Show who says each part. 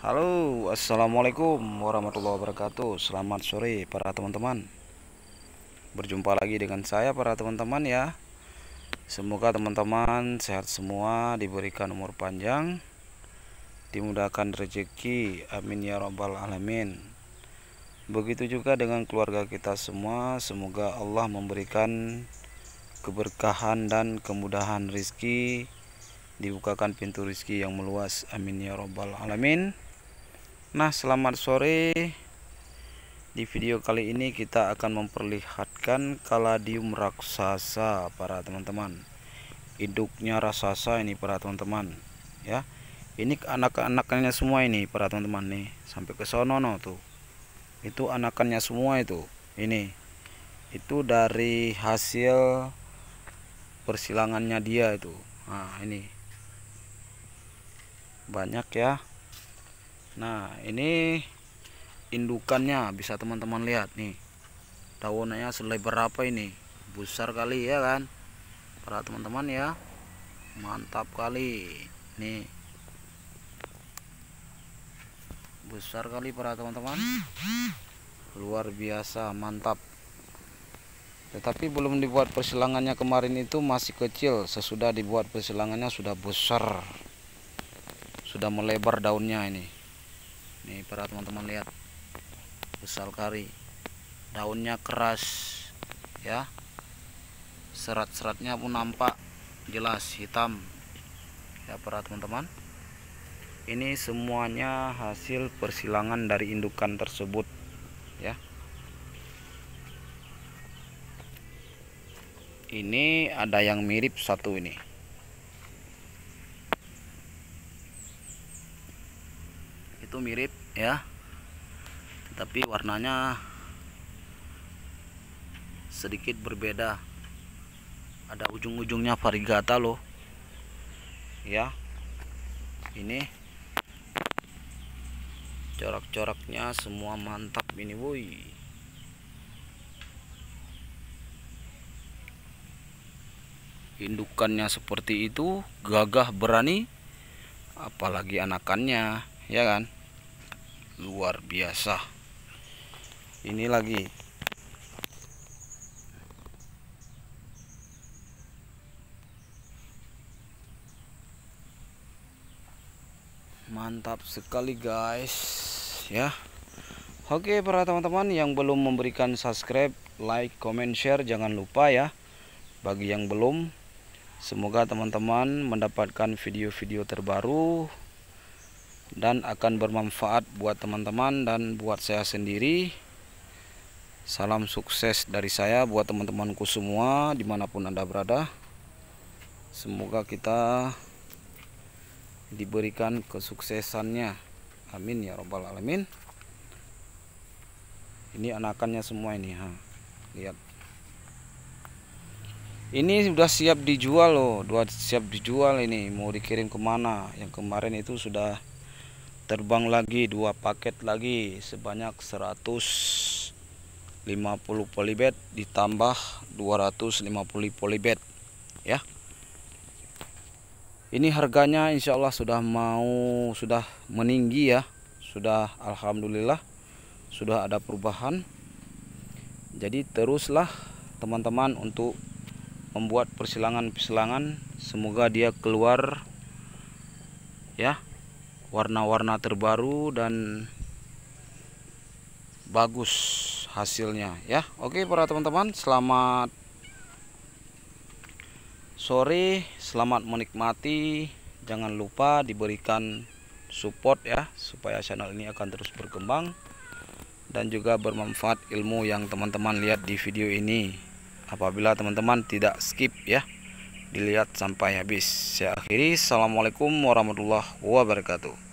Speaker 1: Halo assalamualaikum warahmatullahi wabarakatuh Selamat sore para teman-teman Berjumpa lagi dengan saya para teman-teman ya Semoga teman-teman sehat semua Diberikan umur panjang Dimudahkan rezeki Amin ya robbal alamin Begitu juga dengan keluarga kita semua Semoga Allah memberikan Keberkahan dan kemudahan rezeki Dibukakan pintu rezeki yang meluas Amin ya robbal alamin Nah selamat sore Di video kali ini kita akan memperlihatkan Kaladium raksasa para teman-teman Induknya raksasa ini para teman-teman Ya ini anak-anaknya semua ini para teman-teman nih sampai ke sono no tuh itu anakannya semua itu ini itu dari hasil persilangannya dia itu nah ini banyak ya nah ini indukannya bisa teman-teman lihat nih daunnya selebar apa ini besar kali ya kan para teman-teman ya mantap kali nih besar kali para teman-teman luar biasa mantap tetapi belum dibuat persilangannya kemarin itu masih kecil sesudah dibuat persilangannya sudah besar sudah melebar daunnya ini ini para teman-teman lihat besar kari daunnya keras ya serat-seratnya pun nampak jelas hitam ya para teman-teman ini semuanya hasil persilangan dari indukan tersebut ya ini ada yang mirip satu ini itu mirip ya tapi warnanya sedikit berbeda ada ujung-ujungnya varigata loh ya ini corak-coraknya semua mantap ini woi indukannya seperti itu gagah berani apalagi anakannya ya kan luar biasa ini lagi mantap sekali guys ya oke para teman-teman yang belum memberikan subscribe like comment share jangan lupa ya bagi yang belum semoga teman-teman mendapatkan video-video terbaru dan akan bermanfaat buat teman-teman dan buat saya sendiri salam sukses dari saya buat teman-temanku semua dimanapun anda berada semoga kita diberikan kesuksesannya amin ya robbal alamin ini anakannya semua ini ha. lihat ini sudah siap dijual loh Sudah siap dijual ini mau dikirim kemana yang kemarin itu sudah terbang lagi dua paket lagi sebanyak 150 polybet ditambah 250 polybet ya ini harganya insya Allah sudah mau sudah meninggi ya sudah Alhamdulillah sudah ada perubahan jadi teruslah teman-teman untuk membuat persilangan-persilangan semoga dia keluar ya warna-warna terbaru dan bagus hasilnya ya oke para teman-teman selamat sore selamat menikmati jangan lupa diberikan support ya supaya channel ini akan terus berkembang dan juga bermanfaat ilmu yang teman-teman lihat di video ini apabila teman-teman tidak skip ya dilihat sampai habis. Saya akhiri. Assalamualaikum warahmatullahi wabarakatuh.